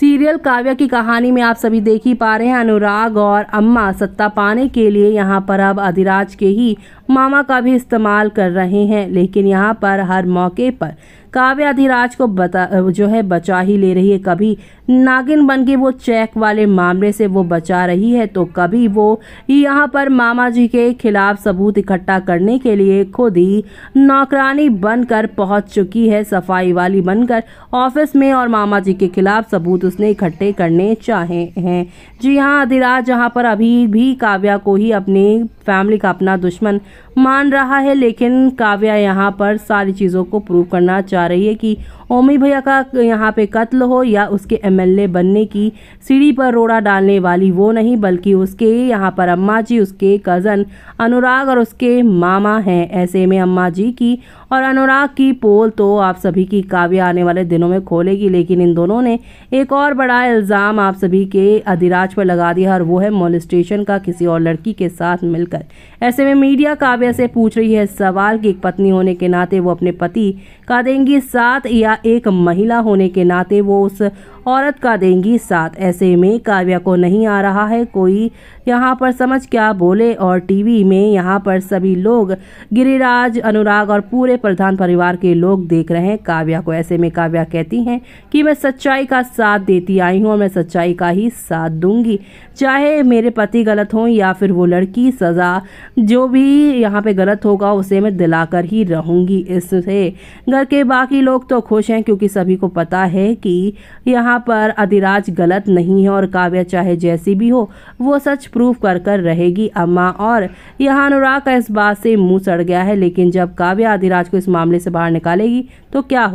serial काव्य की कहानी में आप सभी देख ही पा रहे हैं अनुराग और अम्मा सत्ता पाने के लिए यहाँ पर अब अधिराज के ही मामा का भी इस्तेमाल कर रहे हैं लेकिन यहाँ पर हर मौके पर काव्य अधिराज को बता जो है बचा ही ले रही है कभी नागिन बन के वो चेक वाले मामले से वो बचा रही है तो कभी वो यहाँ पर मामा जी के खिलाफ सबूत इकट्ठा करने के लिए खुद ही नौकरानी बनकर पहुंच चुकी है सफाई वाली बनकर ऑफिस में और मामा जी के खिलाफ सबूत उसने इकट्ठे करने चाहे हैं जी हाँ अधिराज जहाँ पर अभी भी काव्या को ही अपनी फैमिली का अपना दुश्मन मान रहा है लेकिन काव्या यहाँ पर सारी चीज़ों को प्रूव करना चाह रही है कि ओमी भैया का यहाँ पे कत्ल हो या उसके एमएलए बनने की सीढ़ी पर रोड़ा डालने वाली वो नहीं बल्कि उसके यहाँ पर अम्मा जी उसके कज़न अनुराग और उसके मामा हैं ऐसे में अम्मा जी की और अनुराग की पोल तो आप सभी की काव्य आने वाले दिनों में खोलेगी लेकिन इन दोनों ने एक और बड़ा इल्ज़ाम आप सभी के अधिराज पर लगा दिया और वो है मोलिस्टेशन का किसी और लड़की के साथ मिलकर ऐसे में मीडिया काव्य से पूछ रही है सवाल कि एक पत्नी होने के नाते वो अपने पति का देंगी साथ या एक महिला होने के नाते वो उस औरत का देंगी साथ ऐसे में काव्या को नहीं आ रहा है कोई यहाँ पर समझ क्या बोले और टीवी में यहाँ पर सभी लोग गिरिराज अनुराग और पूरे प्रधान परिवार के लोग देख रहे हैं काव्या को ऐसे में काव्या कहती हैं कि मैं सच्चाई का साथ देती आई हूँ और मैं सच्चाई का ही साथ दूंगी चाहे मेरे पति गलत हों या फिर वो लड़की सज़ा जो भी यहाँ पे गलत होगा उसे मैं दिलाकर ही रहूँगी इससे घर के बाकी लोग तो खुश हैं क्योंकि सभी को पता है कि यहाँ यहाँ पर अधिराज गलत नहीं है और काव्या चाहे जैसी भी हो वो सच प्रूफ कर कर रहेगी अम्मा और यहाँ अनुराग का इस बात से मुंह सड़ गया है लेकिन जब काव्या अधिराज को इस मामले से बाहर निकालेगी तो क्या हो